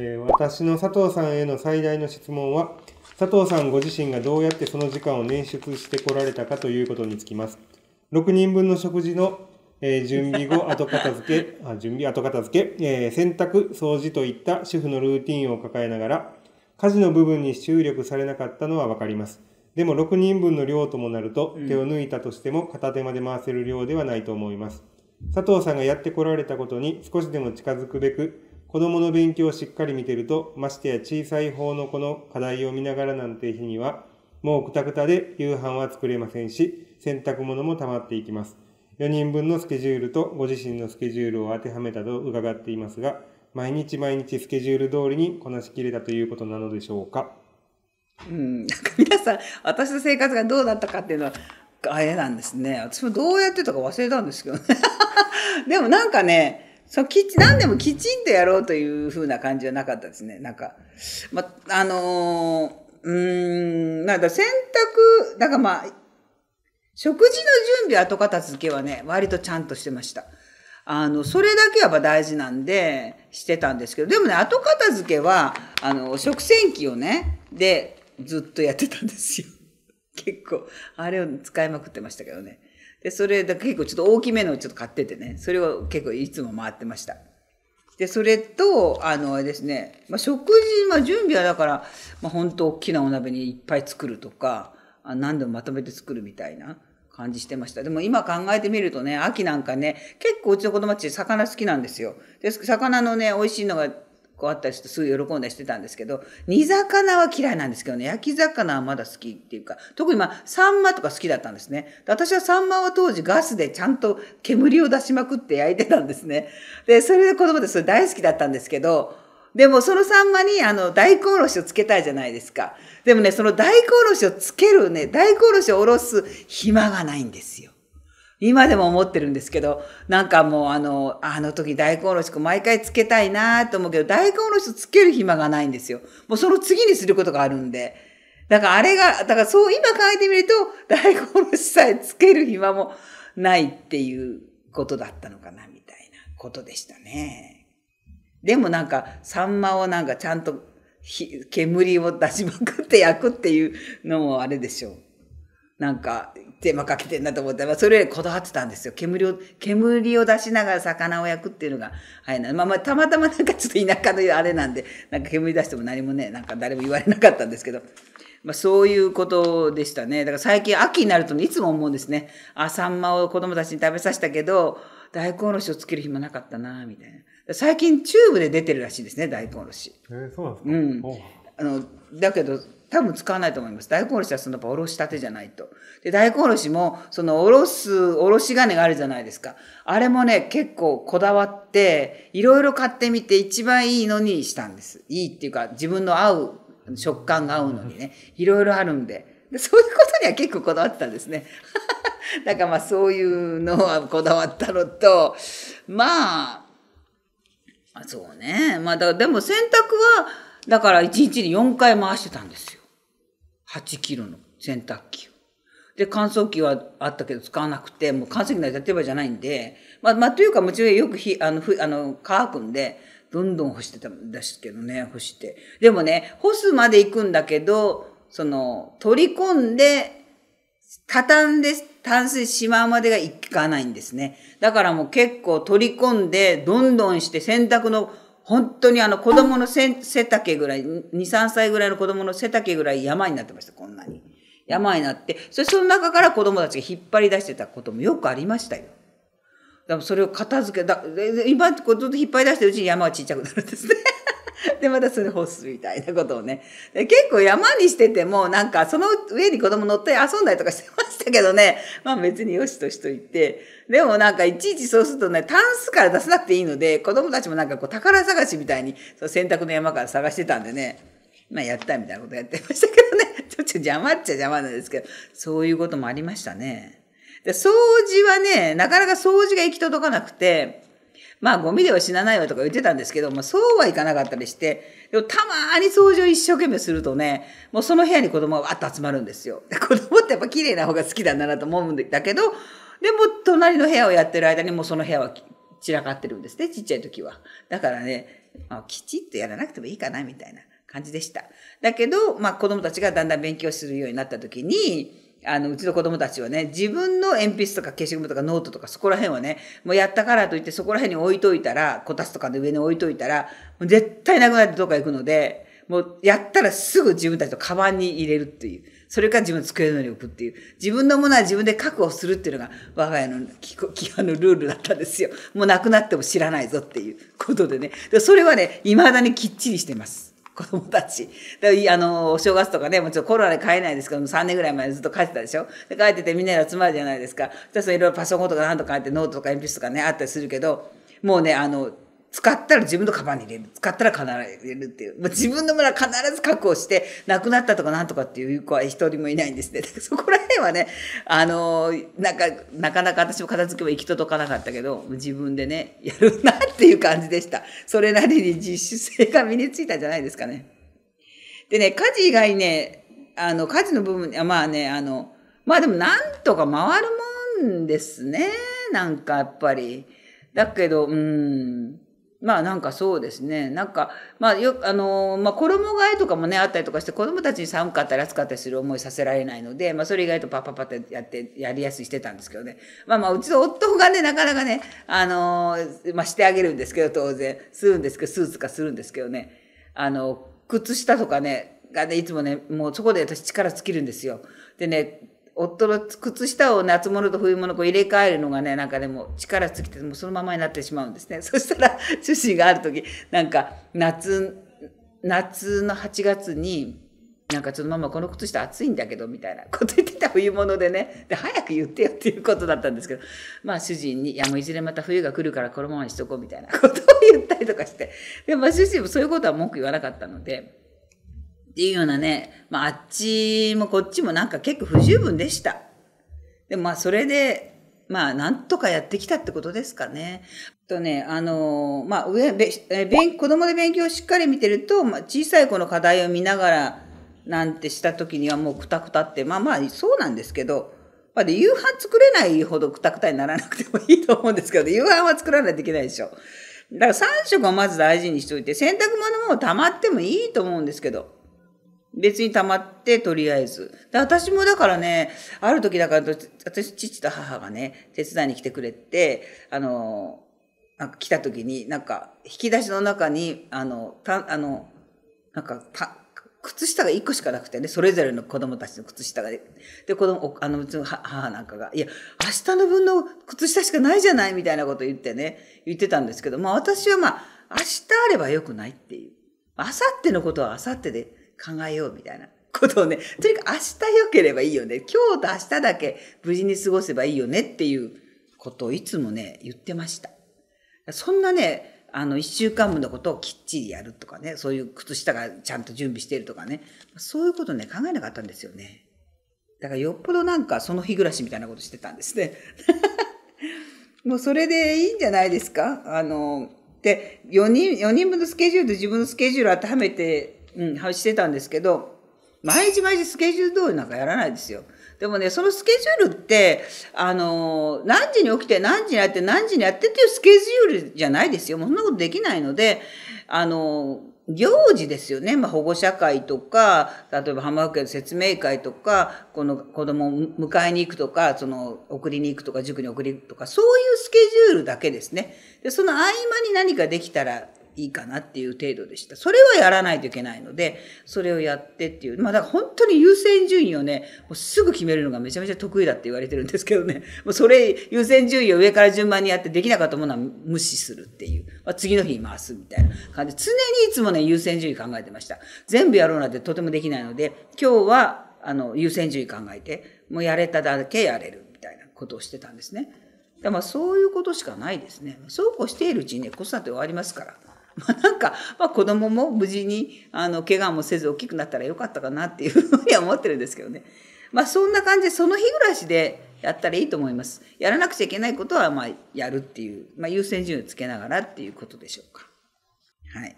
え私の佐藤さんへの最大の質問は、佐藤さんご自身がどうやってその時間を捻出してこられたかということにつきます。6人分の食事の、え準備後、後片付け、あ準備、後片付け、えー、洗濯、掃除といった主婦のルーティンを抱えながら、家事の部分に注力されなかったのはわかります。でも6人分の量ともなると、手を抜いたとしても片手まで回せる量ではないと思います。佐藤さんがやってこられたことに少しでも近づくべく、子供の勉強をしっかり見てると、ましてや小さい方の子の課題を見ながらなんて日には、もうくたくたで夕飯は作れませんし、洗濯物も溜まっていきます。4人分のスケジュールとご自身のスケジュールを当てはめたと伺っていますが、毎日毎日スケジュール通りにこなしきれたということなのでしょうか。うん、なんか皆さん、私の生活がどうだったかっていうのは、あれなんですね。私もどうやってたか忘れたんですけどね。でもなんかね、そう、きち、何でもきちんとやろうというふうな感じはなかったですね。なんか、ま、あのー、うーん、なんだ、洗濯、だからまあ、食事の準備後片付けはね、割とちゃんとしてました。あの、それだけはやっぱ大事なんで、してたんですけど、でもね、後片付けは、あの、食洗機をね、で、ずっとやってたんですよ。結構、あれを使いまくってましたけどね。で、それだ結構ちょっと大きめのをちょっと買っててね、それを結構いつも回ってました。で、それと、あの、ですね、まあ、食事、まあ、準備はだから、まあ、本当大きなお鍋にいっぱい作るとか、あ何でもまとめて作るみたいな感じしてました。でも今考えてみるとね、秋なんかね、結構うちの子供たち魚好きなんですよ。で、魚のね、美味しいのがこうあったりしてすごい喜んだりしてたんですけど、煮魚は嫌いなんですけどね、焼き魚はまだ好きっていうか、特にまあ、サンマとか好きだったんですね。私はサンマは当時ガスでちゃんと煙を出しまくって焼いてたんですね。で、それで子供でそれ大好きだったんですけど、でもそのサンマにあの大根おろしをつけたいじゃないですか。でもね、その大根おろしをつけるね、大根おろしをおろす暇がないんですよ。今でも思ってるんですけど、なんかもうあの、あの時大根おろし毎回つけたいなと思うけど、大根おろしつける暇がないんですよ。もうその次にすることがあるんで。だからあれが、だからそう今考えてみると、大根おろしさえつける暇もないっていうことだったのかな、みたいなことでしたね。でもなんか、サンマをなんかちゃんと煙を出しまくって焼くっていうのもあれでしょう。なんか手間かけてんだと思ったら、それよりこだわってたんですよ。煙を、煙を出しながら魚を焼くっていうのが、はい。まあまあ、たまたまなんかちょっと田舎のあれなんで、なんか煙出しても何もね、なんか誰も言われなかったんですけど、まあそういうことでしたね。だから最近秋になるといつも思うんですね。あ、サンマを子供たちに食べさせたけど、大根おろしをつける暇なかったな、みたいな。最近チューブで出てるらしいですね、大根おろし。えー、そうなんですかうん。あの、だけど、多分使わないと思います。大根おろしはそのおろしたてじゃないと。で、大根おろしも、そのおろす、おろし金があるじゃないですか。あれもね、結構こだわって、いろいろ買ってみて一番いいのにしたんです。いいっていうか、自分の合う、食感が合うのにね、いろいろあるんで。でそういうことには結構こだわってたんですね。だからまあそういうのはこだわったのと、まあ、そうね。まあだでも洗濯は、だから1日に4回回してたんですよ。8キロの洗濯機を。で、乾燥機はあったけど使わなくて、もう乾燥機のいとってばじゃないんで、まあ、まあ、というか、もちろんよくひ、あの、ふ、あの、乾くんで、どんどん干してたんですけどね、干して。でもね、干すまで行くんだけど、その、取り込んで、畳んで、淡水しまうまでがいかないんですね。だからもう結構取り込んで、どんどんして、洗濯の本当にあの子供の背丈ぐらい、2、3歳ぐらいの子供の背丈ぐらい山になってました、こんなに。山になって、それその中から子供たちが引っ張り出してたこともよくありましたよ。でもそれを片付け、だ今ずっと引っ張り出してるうちに山はちっちゃくなるんですね。で、またそれ干すみたいなことをね。結構山にしてても、なんかその上に子供乗って遊んだりとかしてまたけどね、まあ別によしとしといて、でもなんかいちいちそうするとね、タンスから出さなくていいので、子供たちもなんかこう宝探しみたいに、その洗濯の山から探してたんでね、まあやったみたいなことやってましたけどね、ちょっと邪魔っちゃ邪魔なんですけど、そういうこともありましたね。で掃除はね、なかなか掃除が行き届かなくて、まあゴミでは死なないわとか言ってたんですけど、まあそうはいかなかったりして、でもたまに掃除を一生懸命するとね、もうその部屋に子供がわっと集まるんですよ。子供ってやっぱ綺麗な方が好きなんだなと思うんだけど、でも隣の部屋をやってる間にもうその部屋は散らかってるんですね、ちっちゃい時は。だからね、まあ、きちっとやらなくてもいいかなみたいな感じでした。だけど、まあ子供たちがだんだん勉強するようになった時に、あの、うちの子供たちはね、自分の鉛筆とか消しゴムとかノートとかそこら辺はね、もうやったからといってそこら辺に置いといたら、こたつとかの上に置いといたら、もう絶対なくなってどっか行くので、もうやったらすぐ自分たちのカバンに入れるっていう。それか自分の机の上に置くっていう。自分のものは自分で確保するっていうのが我が家の基本 のルールだったんですよ。もうなくなっても知らないぞっていうことでね。でそれはね、未だにきっちりしてます。子供たち。で、あの、お正月とかね、もちろんコロナで帰えないですけども、3年ぐらい前ずっと帰ってたでしょで、帰っててみんなで集まるじゃないですか。そしたらいろいろパソコンとか何とかあって、ノートとか鉛筆とかね、あったりするけど、もうね、あの、使ったら自分のカバンに入れる。使ったら必ず入れるっていう。まあ、自分の村必ず確保して、亡くなったとかなんとかっていう子は一人もいないんですね。そこら辺はね、あのなんか、なかなか私も片付けも行き届かなかったけど、自分でね、やるなっていう感じでした。それなりに実習性が身についたんじゃないですかね。でね、家事以外ね、あの、家事の部分、まあね、あの、まあでもなんとか回るもんですね。なんかやっぱり。だけど、うん、まあなんかそうですね。なんか、まあよく、あのまあ衣替えとかもね、あったりとかして、子供たちに寒かったり暑かったりする思いさせられないので、まあそれ以外とパッパッパってやって、やりやすいしてたんですけどね。まあまあ、うちの夫がね、なかなかね、あのまあしてあげるんですけど、当然。するんですけど、スーツかするんですけどね。あの、靴下とかね、がね、いつもね、もうそこで私力尽きるんですよ。でね、夫の靴下を夏物と冬物こう入れ替えるのがね、なんかでも力尽きてもそのままになってしまうんですね。そしたら、主人がある時、なんか夏、夏の8月に、なんかちょっとママこの靴下暑いんだけどみたいなこと言ってた冬物でね。で、早く言ってよっていうことだったんですけど、まあ主人に、いやもういずれまた冬が来るからこのままにしとこうみたいなことを言ったりとかして。で、まあ主人もそういうことは文句言わなかったので、っていうようなね、まあ、あっちもこっちもなんか結構不十分でした。でもまあそれで、まあなんとかやってきたってことですかね。とね、あのまあ上、べべ子供で勉強をしっかり見てると、まあ、小さい子の課題を見ながらなんてした時にはもうくたくたって、まあまあそうなんですけど、まあ、で夕飯作れないほどくたくたにならなくてもいいと思うんですけど、夕飯は作らないといけないでしょ。だから3食はまず大事にしておいて、洗濯物も溜まってもいいと思うんですけど。別に溜まって、とりあえず。で、私もだからね、ある時だから、私、父と母がね、手伝いに来てくれて、あの、なんか来た時に、なんか、引き出しの中に、あの、た、あの、なんか、た、靴下が1個しかなくてね、それぞれの子供たちの靴下が、で、で、子供、あの、うちの母なんかが、いや、明日の分の靴下しかないじゃないみたいなこと言ってね、言ってたんですけど、まあ私はまあ、明日あればよくないっていう。明後日のことは明後日で、考えようみたいなことをね、とにかく明日良ければいいよね。今日と明日だけ無事に過ごせばいいよねっていうことをいつもね、言ってました。そんなね、あの、一週間分のことをきっちりやるとかね、そういう靴下がちゃんと準備してるとかね、そういうことね、考えなかったんですよね。だからよっぽどなんかその日暮らしみたいなことしてたんですね。もうそれでいいんじゃないですかあの、で、4人、4人分のスケジュールと自分のスケジュール当てはめてうん、してたんですけど、毎日毎日スケジュール通りなんかやらないですよ。でもね、そのスケジュールって、あの、何時に起きて、何時にやって、何時にやってっていうスケジュールじゃないですよ。もうそんなことできないので、あの、行事ですよね。まあ、保護者会とか、例えば浜岡の説明会とか、この子供を迎えに行くとか、その送りに行くとか、塾に送りに行くとか、そういうスケジュールだけですね。で、その合間に何かできたらいいかなっていう程度でした。それはやらないといけないので、それをやってっていう。まあだから本当に優先順位をね、もうすぐ決めるのがめちゃめちゃ得意だって言われてるんですけどね。もうそれ優先順位を上から順番にやってできなかったものは無視するっていう。まあ、次の日回すみたいな感じ。常にいつもね、優先順位考えてました。全部やろうなんてとてもできないので、今日はあの優先順位考えて、もうやれただけやれるみたいなことをしてたんですね。だまあそういうことしかないですね。そうこうしているうちにね、子育て終わりますから。まあ、なんか、まあ、子供も無事に、あの、怪我もせず大きくなったらよかったかなっていうふうには思ってるんですけどね。まあ、そんな感じで、その日暮らしでやったらいいと思います。やらなくちゃいけないことは、まあ、やるっていう、まあ、優先順位をつけながらっていうことでしょうか。はい。